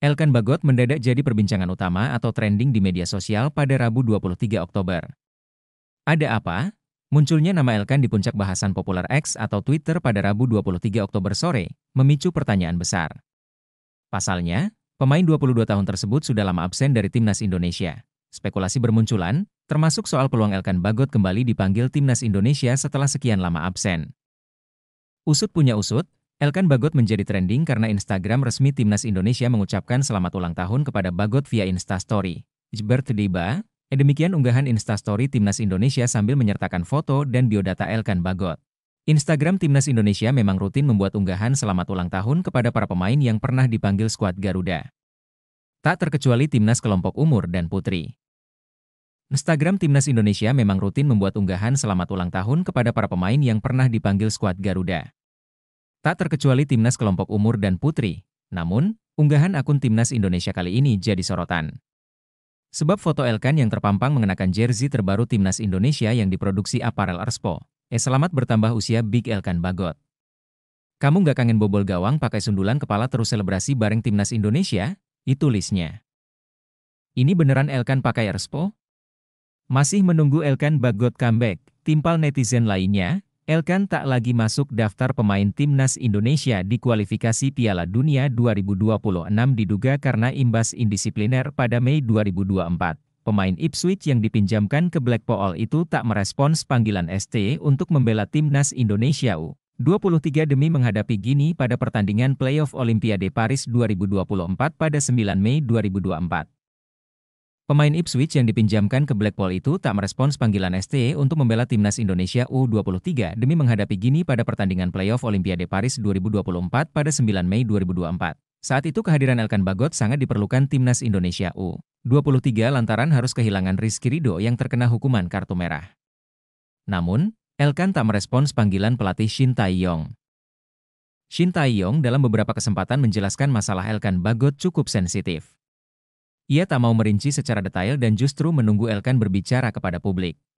Elkan Bagot mendadak jadi perbincangan utama atau trending di media sosial pada Rabu 23 Oktober. Ada apa? Munculnya nama Elkan di puncak bahasan populer X atau Twitter pada Rabu 23 Oktober sore, memicu pertanyaan besar. Pasalnya, pemain 22 tahun tersebut sudah lama absen dari timnas Indonesia. Spekulasi bermunculan, termasuk soal peluang Elkan Bagot kembali dipanggil timnas Indonesia setelah sekian lama absen. Usut punya usut, Elkan Bagot menjadi trending karena Instagram resmi Timnas Indonesia mengucapkan selamat ulang tahun kepada Bagot via Instastory. Jbert Diba, Eh demikian unggahan Instastory Timnas Indonesia sambil menyertakan foto dan biodata Elkan Bagot. Instagram Timnas Indonesia memang rutin membuat unggahan selamat ulang tahun kepada para pemain yang pernah dipanggil skuad Garuda. Tak terkecuali Timnas kelompok umur dan putri. Instagram Timnas Indonesia memang rutin membuat unggahan selamat ulang tahun kepada para pemain yang pernah dipanggil skuad Garuda. Tak terkecuali timnas kelompok umur dan putri. Namun, unggahan akun timnas Indonesia kali ini jadi sorotan. Sebab foto Elkan yang terpampang mengenakan jersey terbaru timnas Indonesia yang diproduksi Aparel Arspo. Eh selamat bertambah usia Big Elkan Bagot. Kamu nggak kangen bobol gawang pakai sundulan kepala terus selebrasi bareng timnas Indonesia? Itu listnya. Ini beneran Elkan pakai Arspo? Masih menunggu Elkan Bagot comeback, timpal netizen lainnya, Elkan tak lagi masuk daftar pemain timnas Indonesia di kualifikasi Piala Dunia 2026 diduga karena imbas indisipliner pada Mei 2024. Pemain Ipswich yang dipinjamkan ke Blackpool itu tak merespons panggilan ST untuk membela timnas Indonesia U23 demi menghadapi Gini pada pertandingan playoff Olimpiade Paris 2024 pada 9 Mei 2024. Pemain Ipswich yang dipinjamkan ke Blackpool itu tak merespons panggilan ST e untuk membela timnas Indonesia U23 demi menghadapi Gini pada pertandingan playoff Olimpiade Paris 2024 pada 9 Mei 2024. Saat itu kehadiran Elkan Bagot sangat diperlukan timnas Indonesia U23 lantaran harus kehilangan Rizky Rido yang terkena hukuman kartu merah. Namun, Elkan tak merespons panggilan pelatih Shin Tae-yong. Shin Tae-yong dalam beberapa kesempatan menjelaskan masalah Elkan Bagot cukup sensitif. Ia tak mau merinci secara detail dan justru menunggu Elkan berbicara kepada publik.